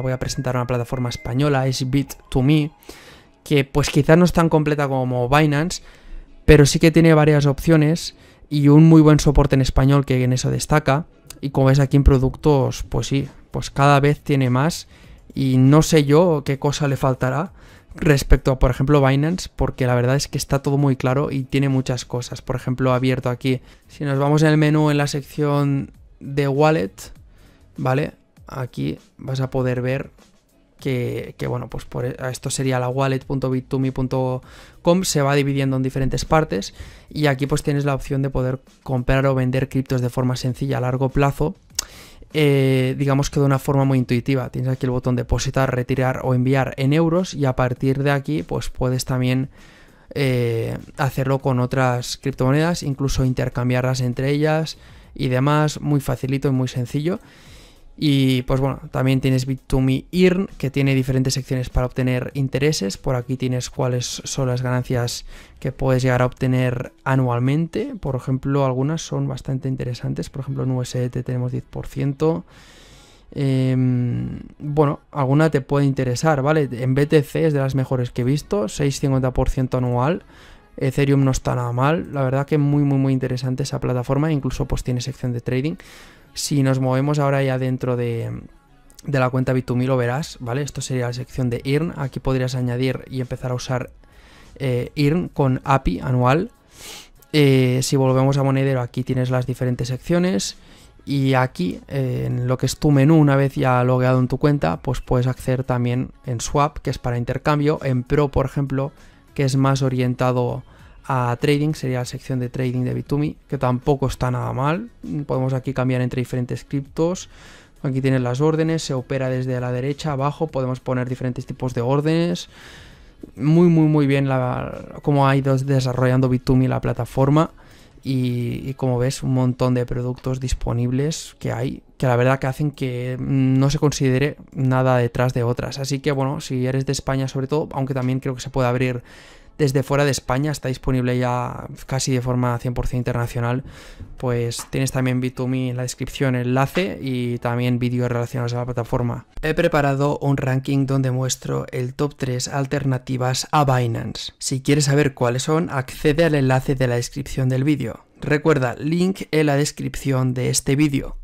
voy a presentar una plataforma española, es Bit2Me, que pues quizás no es tan completa como Binance, pero sí que tiene varias opciones y un muy buen soporte en español que en eso destaca. Y como ves aquí en productos, pues sí, pues cada vez tiene más y no sé yo qué cosa le faltará respecto a, por ejemplo, Binance, porque la verdad es que está todo muy claro y tiene muchas cosas. Por ejemplo, abierto aquí, si nos vamos en el menú en la sección de wallet, ¿vale? aquí vas a poder ver que, bueno, pues e, esto sería la walletbit se va dividiendo en diferentes partes y aquí pues tienes la opción de poder comprar o vender criptos de forma sencilla a largo plazo. Eh, digamos que de una forma muy intuitiva. Tienes aquí el botón depositar, retirar o enviar en euros y a partir de aquí pues puedes también eh, hacerlo con otras criptomonedas, incluso intercambiarlas entre ellas y demás, muy facilito y muy sencillo. Y pues bueno, también tienes Bit2Me Earn, que tiene diferentes secciones para obtener intereses. Por aquí tienes cuáles son las ganancias que puedes llegar a obtener anualmente. Por ejemplo, algunas son bastante interesantes. Por ejemplo, en USDT tenemos 10%. Em, bueno, alguna te puede interesar, ¿vale? En BTC es de las mejores que he visto, 6,50% anual. Ethereum no está nada mal. La verdad que muy, muy, muy interesante esa plataforma. Incluso pues tiene sección de trading. Si nos movemos ahora ya dentro de, la cuenta Bitumi lo verás, ¿vale? Esto sería la sección de IRN. Aquí podrías añadir y empezar a usar IRN eh, con API anual. Eh, si volvemos a Monedero, aquí tienes las diferentes secciones. Y aquí, eh, en lo que es tu menú, una vez ya logueado en tu cuenta, pues puedes acceder también en Swap, que es para intercambio, en Pro, por ejemplo, que es más orientado a trading, sería la sección de trading de Bitumi, que tampoco está nada mal. Podemos aquí cambiar entre diferentes criptos. Aquí tienen las órdenes, se opera desde la derecha abajo, podemos poner diferentes tipos de órdenes. Muy, muy, muy bien como cómo ha ido desarrollando Bitumi la plataforma. y, como ves, un montón de productos disponibles que hay, que la verdad que hacen que no se considere nada detrás de otras. Así que bueno, si eres de España sobre todo, aunque también creo que se puede abrir desde fuera de España, está disponible ya casi de forma 100% internacional, pues tienes también Bitumi en la descripción, enlace y también vídeos relacionados a la plataforma. He preparado un ranking donde muestro el top 3 alternativas a Binance. Si quieres saber cuáles son, accede al enlace de la descripción del vídeo. Recuerda, link en la descripción de este vídeo.